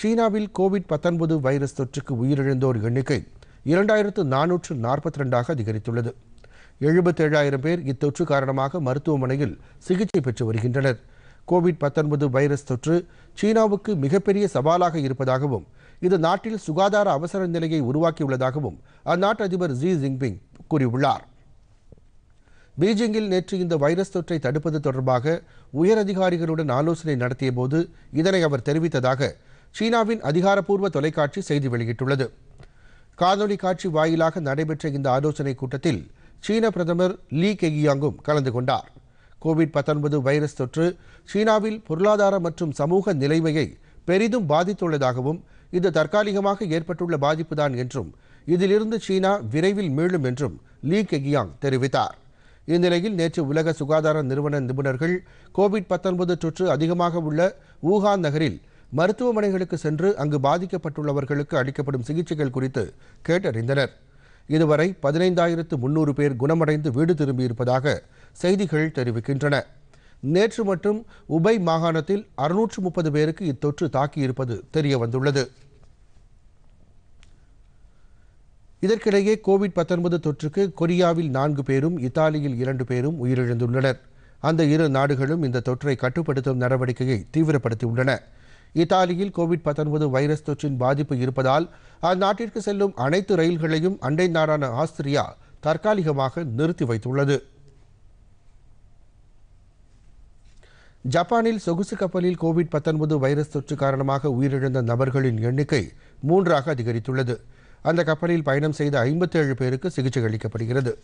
சீனாவில் கோவிட் பத்தொன்பது வைரஸ் தொற்றுக்கு உயிரிழந்தோர் எண்ணிக்கை இரண்டாயிரத்து நானூற்று நாற்பத்தி ரெண்டாக அதிகரித்துள்ளது எழுபத்தேழாயிரம் பேர் இத்தொற்று காரணமாக மருத்துவமனையில் சிகிச்சை பெற்று வருகின்றனர் கோவிட் பத்தொன்பது வைரஸ் தொற்று சீனாவுக்கு மிகப்பெரிய சவாலாக இருப்பதாகவும் இது நாட்டில் சுகாதார அவசர நிலையை உருவாக்கியுள்ளதாகவும் அந்நாட்டு அதிபர் ஜி ஜின்பிங் கூறியுள்ளார் பீஜிங்கில் நேற்று இந்த வைரஸ் தொற்றை தடுப்பது தொடர்பாக உயரதிகாரிகளுடன் ஆலோசனை நடத்தியபோது இதனை அவர் தெரிவித்ததாக சீனாவின் அதிகாரப்பூர்வ தொலைக்காட்சி செய்தி வெளியிட்டுள்ளது காணொலி காட்சி வாயிலாக நடைபெற்ற இந்த ஆலோசனைக் கூட்டத்தில் சீன பிரதமர் லீ கெகியாங்கும் கலந்து கொண்டார் கோவிட் பத்தொன்பது வைரஸ் தொற்று சீனாவில் பொருளாதார மற்றும் சமூக நிலைமையை பெரிதும் பாதித்துள்ளதாகவும் இது தற்காலிகமாக ஏற்பட்டுள்ள பாதிப்புதான் என்றும் இதிலிருந்து சீனா விரைவில் மீளும் என்றும் லீ கெகியாங் தெரிவித்தார் இந்நிலையில் நேற்று உலக சுகாதார நிறுவன நிபுணர்கள் கோவிட் தொற்று அதிகமாக உள்ள வூஹான் நகரில் மருத்துவமனைகளுக்கு சென்று அங்கு பாதிக்கப்பட்டுள்ளவர்களுக்கு அளிக்கப்படும் சிகிச்சைகள் குறித்து கேட்டறிந்தனர் இதுவரை பதினைந்தாயிரத்து முன்னூறு பேர் குணமடைந்து வீடு திரும்பியிருப்பதாக செய்திகள் தெரிவிக்கின்றன நேற்று மற்றும் உபை மாகாணத்தில் அறுநூற்று முப்பது பேருக்கு இத்தொற்று தாக்கியிருப்பது தெரியவந்துள்ளது இதற்கிடையே கோவிட் பத்தொன்பது தொற்றுக்கு கொரியாவில் நான்கு பேரும் இத்தாலியில் இரண்டு பேரும் உயிரிழந்துள்ளனர் அந்த இரு நாடுகளும் இந்த தொற்றை கட்டுப்படுத்தும் நடவடிக்கையை தீவிரப்படுத்தியுள்ளன இத்தாலியில் கோவிட் வைரஸ் தொற்றின் பாதிப்பு இருப்பதால் அந்நாட்டிற்கு செல்லும் அனைத்து ரயில்களையும் அண்டை நாடான ஆஸ்திரியா தற்காலிகமாக நிறுத்தி வைத்துள்ளது ஜப்பானில் சொகுசு கப்பலில் கோவிட் வைரஸ் தொற்று காரணமாக உயிரிழந்த நபர்களின் எண்ணிக்கை மூன்றாக அதிகரித்துள்ளது அந்த கப்பலில் பயணம் செய்த ஐம்பத்தேழு பேருக்கு சிகிச்சை அளிக்கப்படுகிறது